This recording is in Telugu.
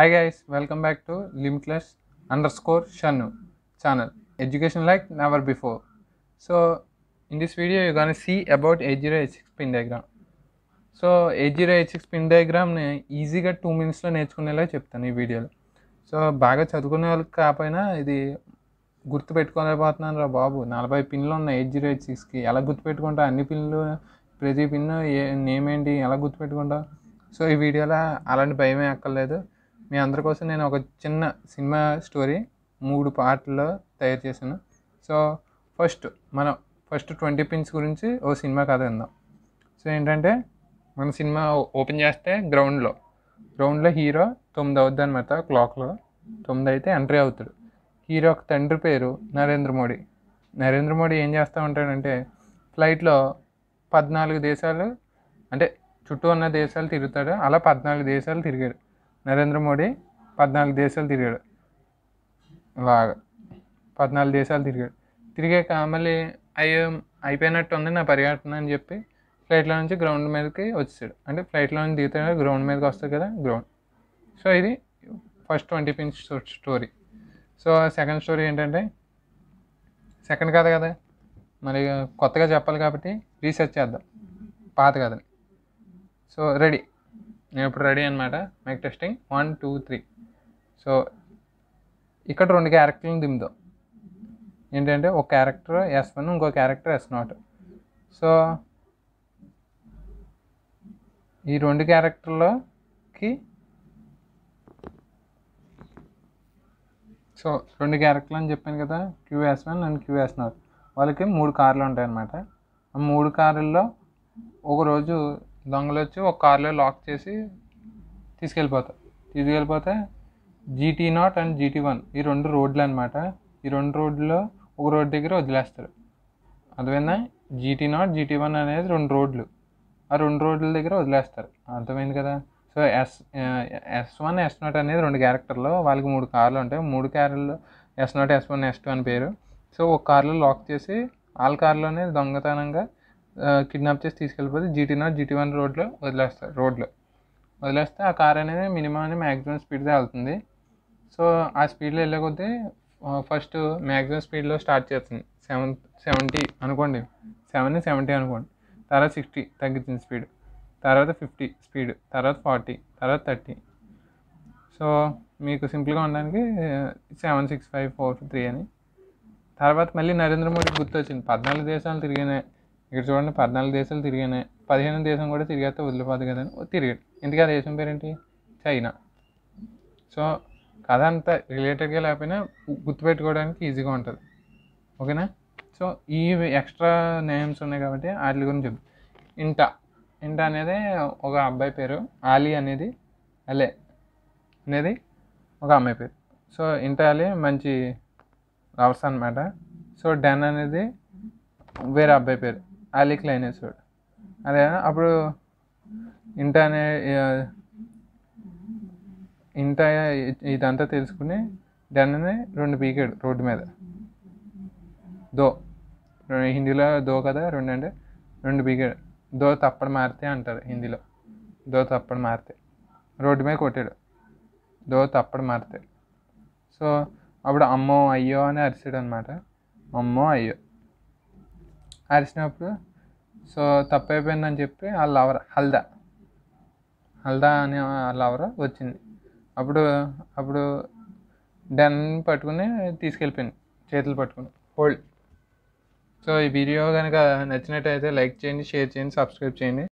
hi guys welcome back to limitless underscore Shannu channel education like never before so in this video you gonna see about eight zero eight six pin diagram so eight zero eight six pin డయాగ్రామ్ని ఈజీగా టూ మినిట్స్లో నేర్చుకునేలా చెప్తాను ఈ వీడియోలో సో బాగా చదువుకునే వాళ్ళకి కాకపోయినా ఇది గుర్తుపెట్టుకోలేకపోతున్నాను రా బాబు నలభై పిన్లు ఉన్నాయి ఎయిట్ జీరో ఎయిట్ సిక్స్కి ఎలా గుర్తుపెట్టుకుంటా అన్ని పిన్లు ప్రతి పిన్ను ఏ నేమ్ ఏంటి ఎలా గుర్తుపెట్టుకుంటా సో ఈ వీడియోలో అలాంటి భయమే అక్కర్లేదు మీ అందరి కోసం నేను ఒక చిన్న సినిమా స్టోరీ మూడు పార్ట్లో తయారు చేశాను సో ఫస్ట్ మనం ఫస్ట్ ట్వంటీ పిన్స్ గురించి ఓ సినిమా కథ విందాం సో ఏంటంటే మన సినిమా ఓపెన్ చేస్తే గ్రౌండ్లో గ్రౌండ్లో హీరో తొమ్మిది అవుద్ది అనమాట క్లాక్లో తొమ్మిది అయితే ఎంట్రీ అవుతాడు హీరో ఒక తండ్రి పేరు నరేంద్ర మోడీ నరేంద్ర మోడీ ఏం చేస్తూ ఉంటాడంటే ఫ్లైట్లో పద్నాలుగు దేశాలు అంటే చుట్టూ ఉన్న దేశాలు తిరుగుతాడు అలా పద్నాలుగు దేశాలు తిరిగాడు నరేంద్ర మోడీ పద్నాలుగు దేశాలు తిరిగాడు బాగా పద్నాలుగు దేశాలు తిరిగాడు తిరిగాక మళ్ళీ అయ్యో అయిపోయినట్టు ఉంది నా పర్యటన అని చెప్పి ఫ్లైట్లో నుంచి గ్రౌండ్ మీదకి వచ్చేసాడు అంటే ఫ్లైట్లో నుంచి దిగుతాడు గ్రౌండ్ మీదకి వస్తుంది కదా గ్రౌండ్ సో ఇది first twenty pins story so second story ఏంటంటే సెకండ్ కథ కదా మరి కొత్తగా చెప్పాలి కాబట్టి రీసెర్చ్ చేద్దాం పాత కథని సో రెడీ నేను ఇప్పుడు రెడీ అనమాట mic testing one two three so ఇక్కడ రెండు క్యారెక్టర్లు దింపుదాం ఏంటంటే ఒక క్యారెక్టర్ ఎస్ వన్ ఇంకో క్యారెక్టర్ ఎస్ నాట్ సో ఈ రెండు క్యారెక్టర్లోకి సో రెండు క్యారెక్టర్లు అని చెప్పాను కదా QS one and QS naught వాళ్ళకి మూడు కార్లు ఉంటాయన్నమాట ఆ మూడు కార్ల్లో ఒకరోజు దొంగలు వచ్చి ఒక కార్లో లాక్ చేసి తీసుకెళ్ళిపోతారు తీసుకెళ్ళిపోతే GT naught and GT one ఈ రెండు రోడ్లు అనమాట ఈ రెండు రోడ్లో ఒక రోడ్ దగ్గర వదిలేస్తారు అర్థమైందా జీటీ నాట్ జీటీ వన్ అనేది రెండు రోడ్లు ఆ రెండు రోడ్ల దగ్గర వదిలేస్తారు అర్థమైంది కదా so S S one S naught అనేది రెండు క్యారెక్టర్లో వాళ్ళకి మూడు కార్లు ఉంటాయి మూడు కార్లు S naught S one S two అని పేరు సో ఒక కార్లో లాక్ చేసి వాళ్ళ కార్లోనే దొంగతనంగా కిడ్నాప్ చేసి తీసుకెళ్ళిపోతే జీటీ నాట్ జీటీ వన్ రోడ్లో వదిలేస్తారు రోడ్లో వదిలేస్తే ఆ కార్ అనేది మినిమం అనేది మ్యాక్సిమం స్పీడ్దే వెళ్తుంది సో ఆ స్పీడ్లో వెళ్ళకపోతే ఫస్ట్ మ్యాక్సిమం స్పీడ్లో స్టార్ట్ చేస్తుంది సెవెన్ సెవెంటీ అనుకోండి సెవెన్ సెవెంటీ అనుకోండి తర్వాత సిక్స్టీ తగ్గుతుంది స్పీడ్ తర్వాత ఫిఫ్టీ స్పీడ్ తర్వాత ఫార్టీ తర్వాత థర్టీ సో మీకు సింపుల్గా ఉండడానికి seven six five four three అని తర్వాత మళ్ళీ నరేంద్ర మోడీ గుర్తొచ్చింది పద్నాలుగు దేశాలు తిరిగినాయి ఇక్కడ చూడండి పద్నాలుగు దేశాలు తిరిగానే పదిహేను దేశం కూడా తిరిగేస్తే వదిలిపోదు కదని తిరిగాడు ఎందుకు ఆ దేశం పేరేంటి చైనా సో కథ అంతా రిలేటెడ్గా లేకపోయినా గుర్తుపెట్టుకోవడానికి ఈజీగా ఉంటుంది ఓకేనా సో ఈ ఎక్స్ట్రా నేమ్స్ ఉన్నాయి కాబట్టి వాటి గురించి చెప్పు ఇంటా ఇంటా అనేది ఒక అబ్బాయి పేరు ఆలీ అనేది అలే అనేది ఒక అమ్మాయి పేరు సో ఇంటా అలీ మంచి లవర్స్ అనమాట సో డెన్ అనేది వేరే అబ్బాయి పేరు క్లైన్ లైనేశ్వరుడు అదే అప్పుడు ఇంటనే ఇంట ఇదంతా తెలుసుకుని దాన్ని రెండు పీకాడు రోడ్డు మీద దో హిందీలో దో కదా రెండు అంటే రెండు పీకాడు దో తప్పడు మారితే అంటారు హిందీలో దో తప్పడు మారితే రోడ్డు మీద కొట్టాడు దో తప్పడు మారితే సో అప్పుడు అమ్మో అయ్యో అని అరిచాడు అనమాట అమ్మో అయ్యో అరిచినప్పుడు సో తప్పైపోయిందని చెప్పి ఆ లవర్ హల్దా హల్దా అనే లవర్ వచ్చింది అప్పుడు అప్పుడు డెన్ పట్టుకుని తీసుకెళ్ళిపోయింది చేతులు పట్టుకుని హోల్డ్ సో ఈ వీడియో కనుక నచ్చినట్టయితే లైక్ చేయండి షేర్ చేయండి సబ్స్క్రైబ్ చేయండి